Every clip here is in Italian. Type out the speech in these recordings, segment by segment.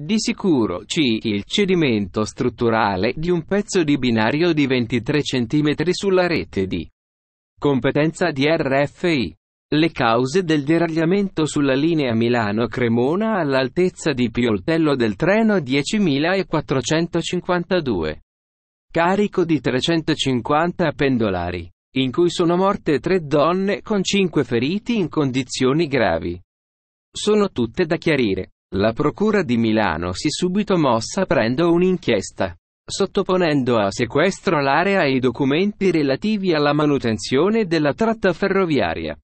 Di sicuro C. Il cedimento strutturale di un pezzo di binario di 23 cm sulla rete di competenza di RFI. Le cause del deragliamento sulla linea Milano-Cremona all'altezza di Pioltello del treno 10.452. Carico di 350 pendolari, in cui sono morte tre donne con 5 feriti in condizioni gravi. Sono tutte da chiarire. La Procura di Milano si è subito mossa aprendo un'inchiesta, sottoponendo a sequestro l'area e i documenti relativi alla manutenzione della tratta ferroviaria.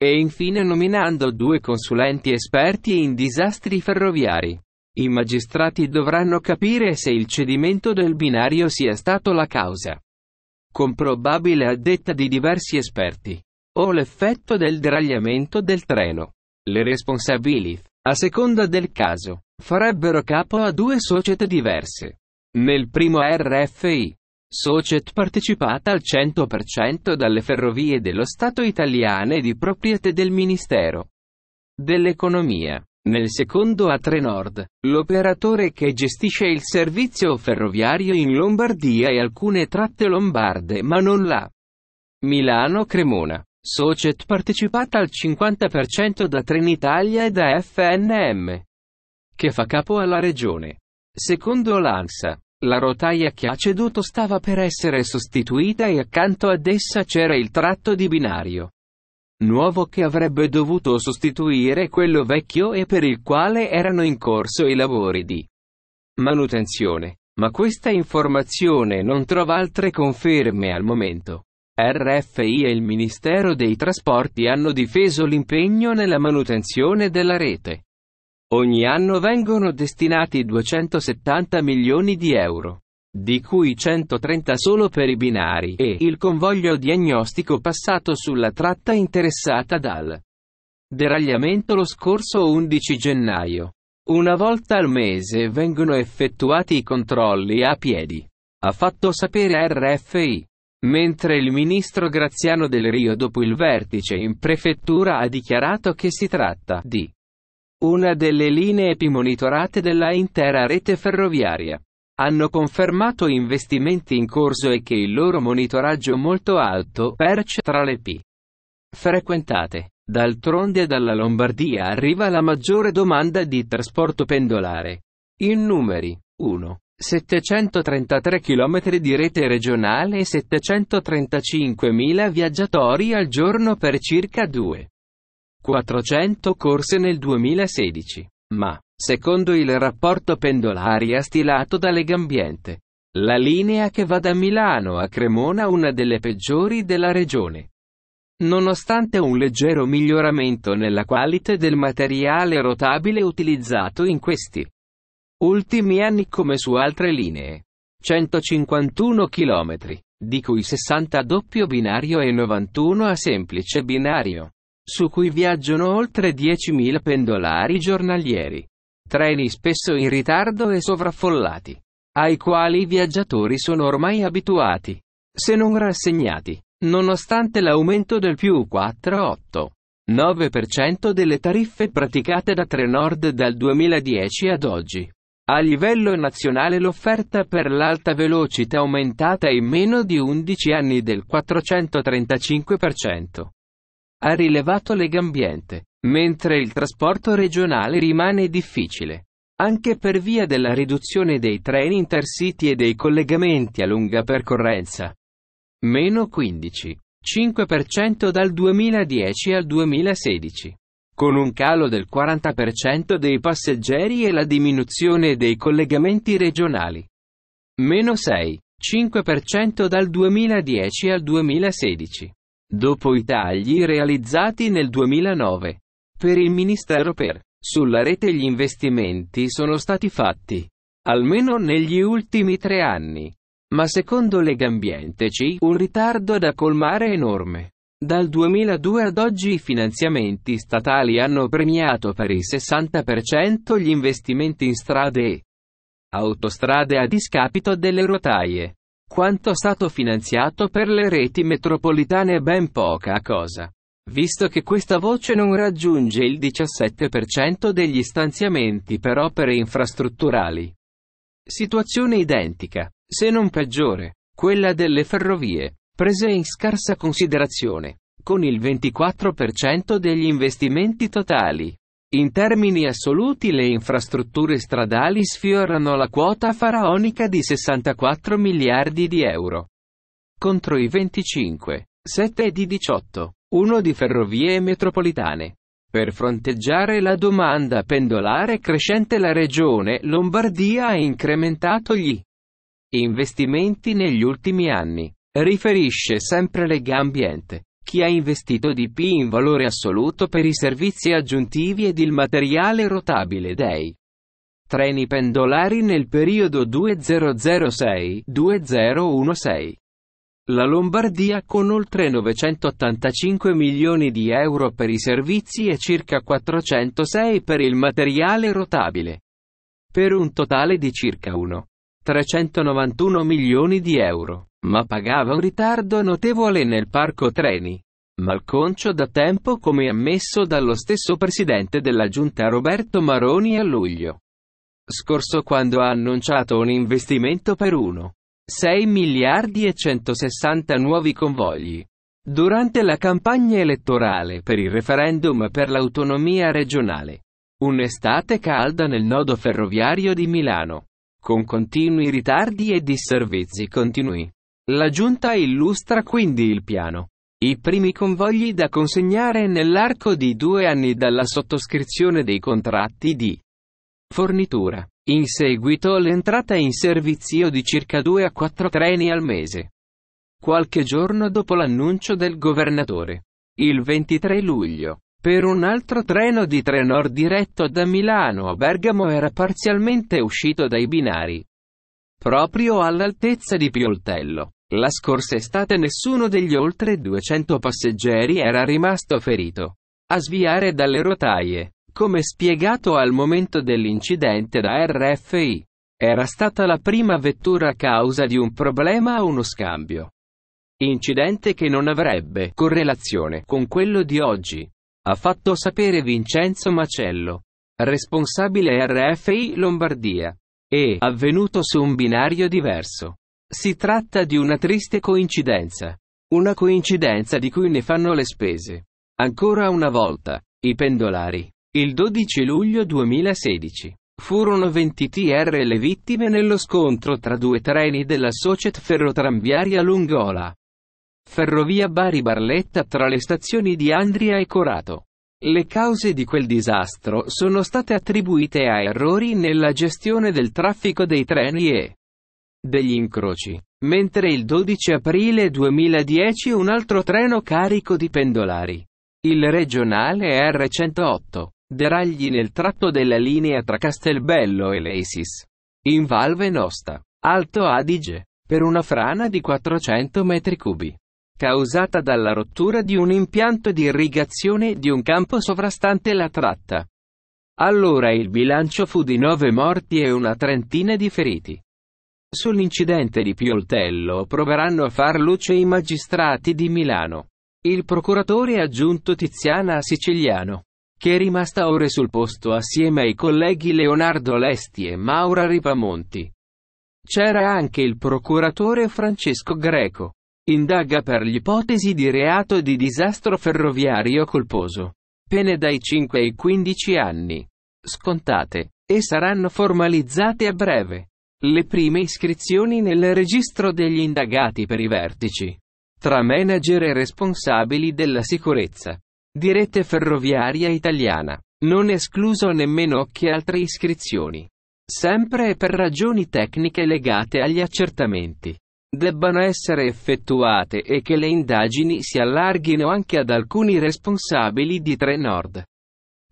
E infine nominando due consulenti esperti in disastri ferroviari. I magistrati dovranno capire se il cedimento del binario sia stato la causa. Comprobabile a detta di diversi esperti. O l'effetto del deragliamento del treno. Le responsabili a seconda del caso, farebbero capo a due società diverse. Nel primo RFI, società partecipata al 100% dalle ferrovie dello Stato italiane di proprietà del Ministero dell'Economia. Nel secondo a Trenord, l'operatore che gestisce il servizio ferroviario in Lombardia e alcune tratte lombarde ma non la Milano-Cremona. Socet partecipata al 50% da Trenitalia e da FNM, che fa capo alla regione. Secondo l'ANSA, la rotaia che ha ceduto stava per essere sostituita e accanto ad essa c'era il tratto di binario nuovo che avrebbe dovuto sostituire quello vecchio e per il quale erano in corso i lavori di manutenzione. Ma questa informazione non trova altre conferme al momento. RFI e il Ministero dei Trasporti hanno difeso l'impegno nella manutenzione della rete. Ogni anno vengono destinati 270 milioni di euro, di cui 130 solo per i binari e il convoglio diagnostico passato sulla tratta interessata dal deragliamento lo scorso 11 gennaio. Una volta al mese vengono effettuati i controlli a piedi. Ha fatto sapere RFI. Mentre il ministro Graziano Del Rio dopo il vertice in prefettura ha dichiarato che si tratta di una delle linee più monitorate della intera rete ferroviaria. Hanno confermato investimenti in corso e che il loro monitoraggio molto alto perce tra le P frequentate. D'altronde dalla Lombardia arriva la maggiore domanda di trasporto pendolare. In numeri 1. 733 km di rete regionale e 735.000 viaggiatori al giorno per circa 2.400 corse nel 2016. Ma, secondo il rapporto pendolaria stilato da Legambiente, la linea che va da Milano a Cremona è una delle peggiori della regione. Nonostante un leggero miglioramento nella qualità del materiale rotabile utilizzato in questi Ultimi anni come su altre linee. 151 km, di cui 60 a doppio binario e 91 a semplice binario, su cui viaggiano oltre 10.000 pendolari giornalieri. Treni spesso in ritardo e sovraffollati, ai quali i viaggiatori sono ormai abituati, se non rassegnati, nonostante l'aumento del più 4,8. 9% delle tariffe praticate da Trenord dal 2010 ad oggi. A livello nazionale l'offerta per l'alta velocità è aumentata in meno di 11 anni del 435%. Ha rilevato Legambiente, mentre il trasporto regionale rimane difficile. Anche per via della riduzione dei treni intercity e dei collegamenti a lunga percorrenza. Meno 15,5% dal 2010 al 2016 con un calo del 40% dei passeggeri e la diminuzione dei collegamenti regionali. Meno 6,5% dal 2010 al 2016. Dopo i tagli realizzati nel 2009. Per il Ministero per sulla rete gli investimenti sono stati fatti, almeno negli ultimi tre anni. Ma secondo Legambiente c'è un ritardo da colmare enorme. Dal 2002 ad oggi i finanziamenti statali hanno premiato per il 60% gli investimenti in strade e autostrade a discapito delle rotaie. Quanto stato finanziato per le reti metropolitane è ben poca cosa. Visto che questa voce non raggiunge il 17% degli stanziamenti per opere infrastrutturali. Situazione identica, se non peggiore, quella delle ferrovie prese in scarsa considerazione, con il 24% degli investimenti totali. In termini assoluti le infrastrutture stradali sfiorano la quota faraonica di 64 miliardi di euro. Contro i 25, 7 di 18, 1 di ferrovie metropolitane. Per fronteggiare la domanda pendolare crescente la regione Lombardia ha incrementato gli investimenti negli ultimi anni. Riferisce sempre Lega Ambiente. chi ha investito di più in valore assoluto per i servizi aggiuntivi ed il materiale rotabile dei treni pendolari nel periodo 2006-2016. La Lombardia con oltre 985 milioni di euro per i servizi e circa 406 per il materiale rotabile. Per un totale di circa 1,391 milioni di euro ma pagava un ritardo notevole nel parco treni. Malconcio da tempo come ammesso dallo stesso presidente della giunta Roberto Maroni a luglio scorso quando ha annunciato un investimento per 1,6 miliardi e 160 nuovi convogli. Durante la campagna elettorale per il referendum per l'autonomia regionale. Un'estate calda nel nodo ferroviario di Milano. Con continui ritardi e disservizi continui. La giunta illustra quindi il piano. I primi convogli da consegnare nell'arco di due anni dalla sottoscrizione dei contratti di fornitura. In seguito l'entrata in servizio di circa 2 a 4 treni al mese. Qualche giorno dopo l'annuncio del governatore. Il 23 luglio. Per un altro treno di Trenor diretto da Milano a Bergamo era parzialmente uscito dai binari. Proprio all'altezza di Pioltello. La scorsa estate nessuno degli oltre 200 passeggeri era rimasto ferito. A sviare dalle rotaie, come spiegato al momento dell'incidente da RFI, era stata la prima vettura a causa di un problema a uno scambio. Incidente che non avrebbe correlazione con quello di oggi, ha fatto sapere Vincenzo Macello, responsabile RFI Lombardia. e avvenuto su un binario diverso. Si tratta di una triste coincidenza. Una coincidenza di cui ne fanno le spese. Ancora una volta, i pendolari. Il 12 luglio 2016. Furono 20 TR le vittime nello scontro tra due treni della Societ Ferrotranviaria Lungola. Ferrovia Bari-Barletta tra le stazioni di Andria e Corato. Le cause di quel disastro sono state attribuite a errori nella gestione del traffico dei treni e degli incroci. Mentre il 12 aprile 2010 un altro treno carico di pendolari, il regionale R108, deragli nel tratto della linea tra Castelbello e Leisis, in Valve Nosta, Alto Adige, per una frana di 400 metri cubi, causata dalla rottura di un impianto di irrigazione di un campo sovrastante la tratta. Allora il bilancio fu di 9 morti e una trentina di feriti. Sull'incidente di Pioltello proveranno a far luce i magistrati di Milano. Il procuratore ha aggiunto Tiziana Siciliano, che è rimasta ore sul posto assieme ai colleghi Leonardo Lesti e Maura Ripamonti. C'era anche il procuratore Francesco Greco. Indaga per l'ipotesi di reato di disastro ferroviario colposo. Pene dai 5 ai 15 anni. Scontate, e saranno formalizzate a breve le prime iscrizioni nel registro degli indagati per i vertici, tra manager e responsabili della sicurezza, di rete ferroviaria italiana, non escluso nemmeno che altre iscrizioni, sempre per ragioni tecniche legate agli accertamenti, debbano essere effettuate e che le indagini si allarghino anche ad alcuni responsabili di Trenord.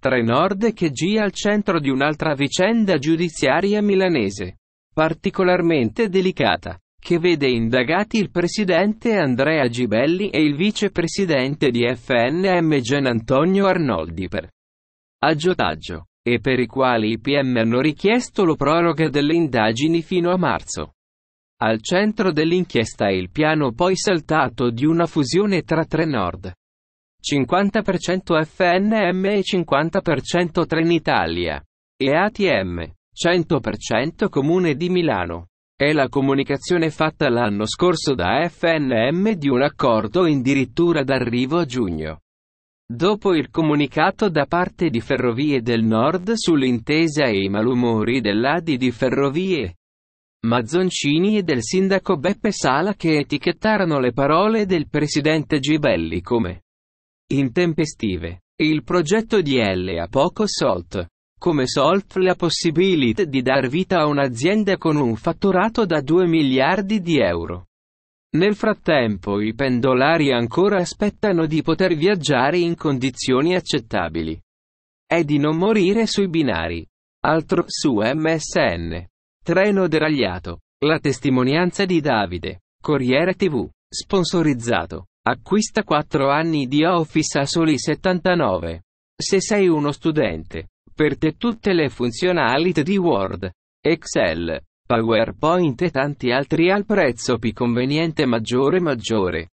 Trenord che gira al centro di un'altra vicenda giudiziaria milanese particolarmente delicata, che vede indagati il presidente Andrea Gibelli e il vicepresidente di FNM Gian Antonio Arnoldi per aggiotaggio, e per i quali i PM hanno richiesto lo proroga delle indagini fino a marzo. Al centro dell'inchiesta è il piano poi saltato di una fusione tra Trenord. 50% FNM e 50% Trenitalia. E ATM. 100% comune di Milano. È la comunicazione fatta l'anno scorso da FNM di un accordo addirittura d'arrivo a giugno. Dopo il comunicato da parte di Ferrovie del Nord sull'intesa e i malumori dell'Adi di Ferrovie, Mazzoncini e del sindaco Beppe Sala che etichettarono le parole del presidente Gibelli come intempestive, il progetto di L a poco solt come Solf la possibilità di dar vita a un'azienda con un fatturato da 2 miliardi di euro. Nel frattempo i pendolari ancora aspettano di poter viaggiare in condizioni accettabili. E di non morire sui binari. Altro su MSN. Treno deragliato. La testimonianza di Davide. Corriere TV. Sponsorizzato. Acquista 4 anni di Office a soli 79. Se sei uno studente per te tutte le funzionalità di Word, Excel, PowerPoint e tanti altri al prezzo più conveniente maggiore maggiore.